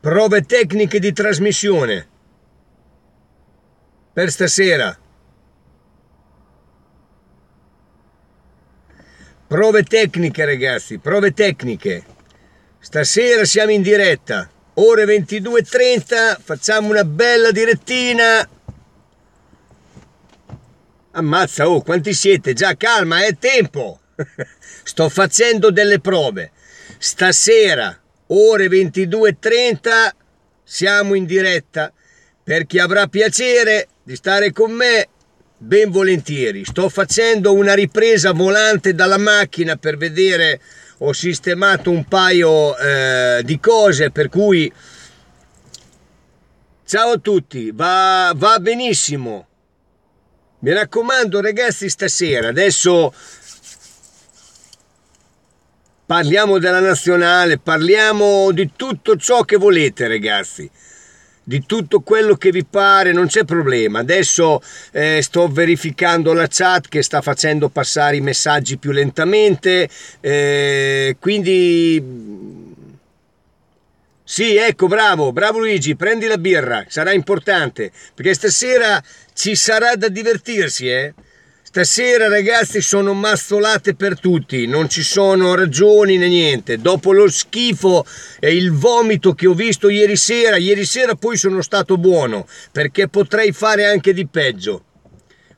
prove tecniche di trasmissione per stasera. Prove tecniche ragazzi, prove tecniche. Stasera siamo in diretta, ore 22.30, facciamo una bella direttina. Ammazza, oh, quanti siete? Già, calma, è tempo. Sto facendo delle prove. Stasera ore 22.30 siamo in diretta. Per chi avrà piacere di stare con me, ben volentieri. Sto facendo una ripresa volante dalla macchina per vedere, ho sistemato un paio eh, di cose per cui... Ciao a tutti, va, va benissimo. Mi raccomando ragazzi stasera, adesso parliamo della nazionale, parliamo di tutto ciò che volete ragazzi di tutto quello che vi pare, non c'è problema. Adesso eh, sto verificando la chat che sta facendo passare i messaggi più lentamente, eh, quindi sì, ecco, bravo, bravo Luigi, prendi la birra, sarà importante, perché stasera ci sarà da divertirsi, eh? Stasera ragazzi sono mazzolate per tutti, non ci sono ragioni né niente. Dopo lo schifo e il vomito che ho visto ieri sera, ieri sera poi sono stato buono perché potrei fare anche di peggio.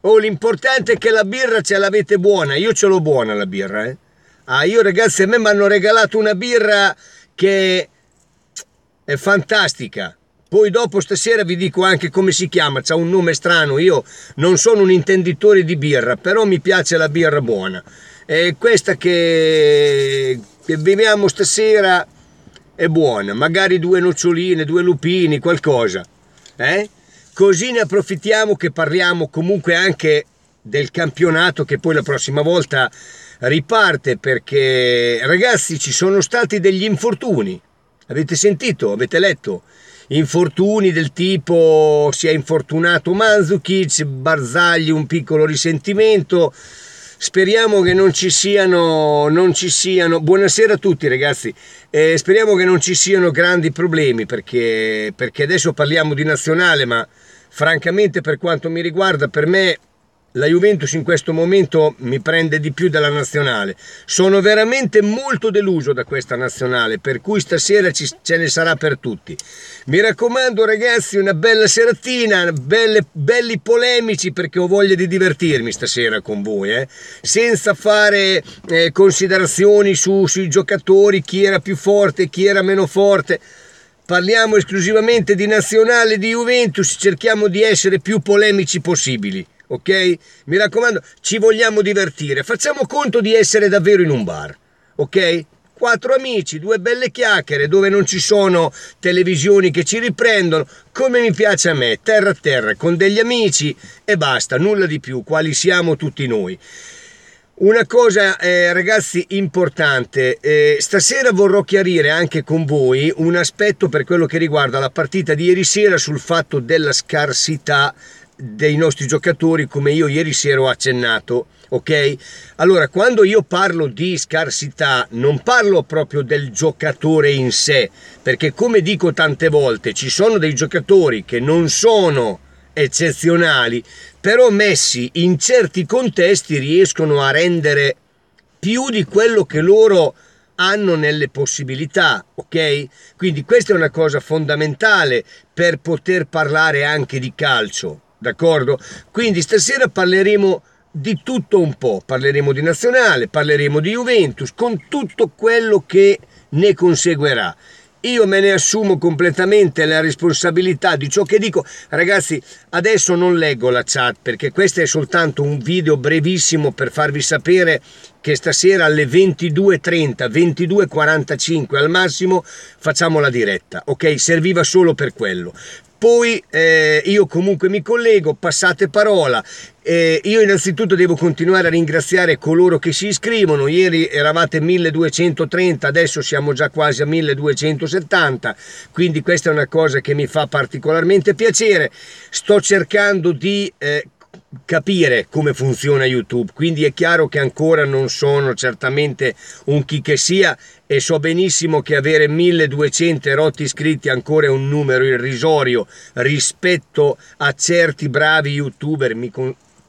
Oh, l'importante è che la birra ce l'avete buona, io ce l'ho buona la birra. Eh? Ah, io ragazzi a me mi hanno regalato una birra che è fantastica poi dopo stasera vi dico anche come si chiama, c'ha un nome strano, io non sono un intenditore di birra, però mi piace la birra buona. E questa che, che beviamo stasera è buona, magari due noccioline, due lupini, qualcosa. Eh? Così ne approfittiamo che parliamo comunque anche del campionato che poi la prossima volta riparte perché ragazzi ci sono stati degli infortuni. Avete sentito? Avete letto? infortuni del tipo si è infortunato Manzukic, Barzagli un piccolo risentimento. Speriamo che non ci siano, non ci siano. buonasera a tutti ragazzi, eh, speriamo che non ci siano grandi problemi perché, perché adesso parliamo di nazionale ma francamente per quanto mi riguarda per me la Juventus in questo momento mi prende di più della nazionale. Sono veramente molto deluso da questa nazionale, per cui stasera ci, ce ne sarà per tutti. Mi raccomando ragazzi, una bella seratina, belle, belli polemici perché ho voglia di divertirmi stasera con voi, eh? senza fare eh, considerazioni su, sui giocatori, chi era più forte, chi era meno forte parliamo esclusivamente di nazionale di Juventus, cerchiamo di essere più polemici possibili ok? Mi raccomando, ci vogliamo divertire. Facciamo conto di essere davvero in un bar, ok? Quattro amici, due belle chiacchiere dove non ci sono televisioni che ci riprendono, come mi piace a me, terra a terra, con degli amici e basta, nulla di più, quali siamo tutti noi. Una cosa eh, ragazzi importante, eh, stasera vorrò chiarire anche con voi un aspetto per quello che riguarda la partita di ieri sera sul fatto della scarsità dei nostri giocatori come io ieri sera ho accennato ok allora quando io parlo di scarsità non parlo proprio del giocatore in sé perché come dico tante volte ci sono dei giocatori che non sono eccezionali però messi in certi contesti riescono a rendere più di quello che loro hanno nelle possibilità, ok? Quindi questa è una cosa fondamentale per poter parlare anche di calcio d'accordo? Quindi stasera parleremo di tutto un po', parleremo di nazionale, parleremo di Juventus, con tutto quello che ne conseguirà. Io me ne assumo completamente la responsabilità di ciò che dico. Ragazzi, adesso non leggo la chat perché questo è soltanto un video brevissimo per farvi sapere che stasera alle 22.30, 22.45 al massimo facciamo la diretta, ok? Serviva solo per quello. Poi eh, io comunque mi collego, passate parola. Eh, io innanzitutto devo continuare a ringraziare coloro che si iscrivono, ieri eravate 1230, adesso siamo già quasi a 1270, quindi questa è una cosa che mi fa particolarmente piacere. Sto cercando di eh, capire come funziona YouTube, quindi è chiaro che ancora non sono certamente un chi che sia e so benissimo che avere 1200 rotti iscritti ancora è un numero irrisorio rispetto a certi bravi youtuber,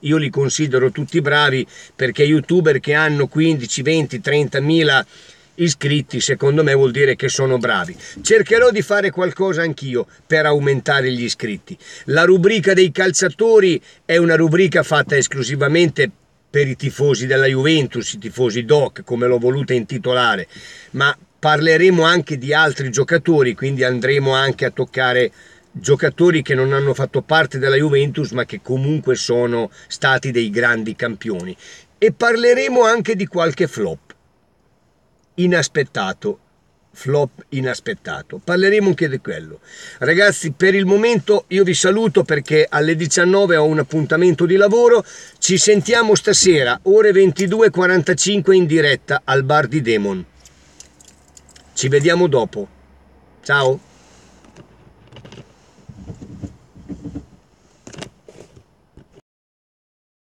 io li considero tutti bravi perché youtuber che hanno 15, 20, 30 mila iscritti, secondo me vuol dire che sono bravi. Cercherò di fare qualcosa anch'io per aumentare gli iscritti. La rubrica dei calciatori è una rubrica fatta esclusivamente per i tifosi della Juventus, i tifosi DOC, come l'ho voluta intitolare, ma parleremo anche di altri giocatori, quindi andremo anche a toccare giocatori che non hanno fatto parte della Juventus ma che comunque sono stati dei grandi campioni e parleremo anche di qualche flop inaspettato flop inaspettato. Parleremo anche di quello. Ragazzi, per il momento io vi saluto perché alle 19 ho un appuntamento di lavoro. Ci sentiamo stasera, ore 22.45 in diretta al bar di Demon. Ci vediamo dopo. Ciao.